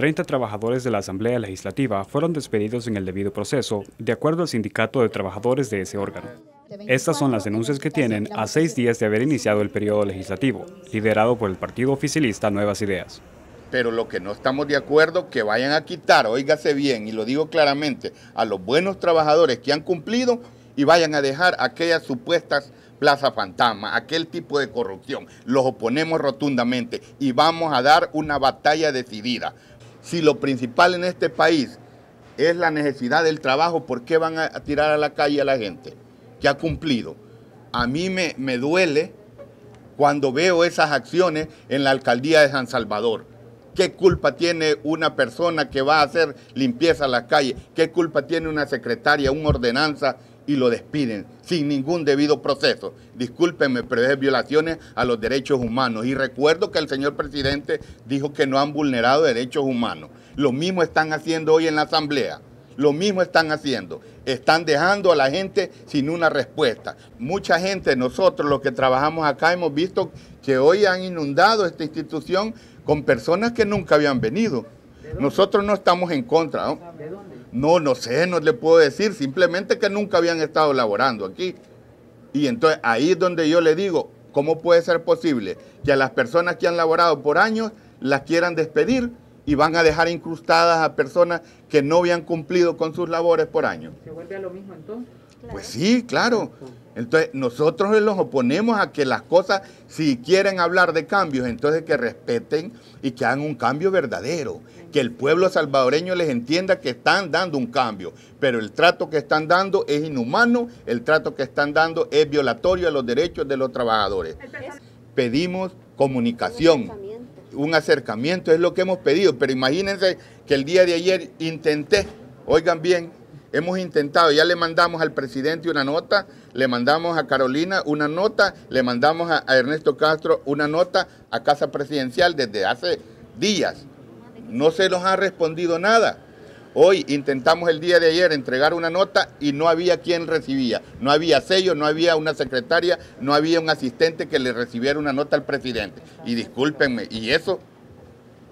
30 trabajadores de la Asamblea Legislativa fueron despedidos en el debido proceso, de acuerdo al sindicato de trabajadores de ese órgano. Estas son las denuncias que tienen a seis días de haber iniciado el periodo legislativo, liderado por el partido oficialista Nuevas Ideas. Pero lo que no estamos de acuerdo, que vayan a quitar, óigase bien, y lo digo claramente, a los buenos trabajadores que han cumplido y vayan a dejar aquellas supuestas plaza fantasma, aquel tipo de corrupción. Los oponemos rotundamente y vamos a dar una batalla decidida si lo principal en este país es la necesidad del trabajo, ¿por qué van a tirar a la calle a la gente que ha cumplido? A mí me, me duele cuando veo esas acciones en la alcaldía de San Salvador. ¿Qué culpa tiene una persona que va a hacer limpieza a la calle? ¿Qué culpa tiene una secretaria, una ordenanza y lo despiden sin ningún debido proceso. Discúlpenme, pero es violaciones a los derechos humanos. Y recuerdo que el señor presidente dijo que no han vulnerado derechos humanos. Lo mismo están haciendo hoy en la Asamblea. Lo mismo están haciendo. Están dejando a la gente sin una respuesta. Mucha gente, nosotros los que trabajamos acá, hemos visto que hoy han inundado esta institución con personas que nunca habían venido. Nosotros no estamos en contra. No, no sé, no le puedo decir, simplemente que nunca habían estado laborando aquí. Y entonces ahí es donde yo le digo, ¿cómo puede ser posible que a las personas que han laborado por años las quieran despedir y van a dejar incrustadas a personas que no habían cumplido con sus labores por años? ¿Se vuelve a lo mismo entonces? Pues sí, claro. Entonces, nosotros los oponemos a que las cosas, si quieren hablar de cambios, entonces que respeten y que hagan un cambio verdadero. Que el pueblo salvadoreño les entienda que están dando un cambio. Pero el trato que están dando es inhumano, el trato que están dando es violatorio a los derechos de los trabajadores. Pedimos comunicación. Un acercamiento es lo que hemos pedido, pero imagínense que el día de ayer intenté, oigan bien, Hemos intentado, ya le mandamos al presidente una nota, le mandamos a Carolina una nota, le mandamos a, Ernesto Castro una nota a Casa Presidencial desde hace días. No se nos ha respondido nada. Hoy intentamos el día de ayer entregar una nota y no había quien recibía. No había sello, no había una secretaria, no había un asistente que le recibiera una nota al presidente. Y discúlpenme, y eso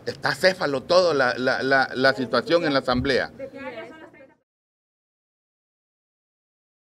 está céfalo todo la, la situación en la asamblea.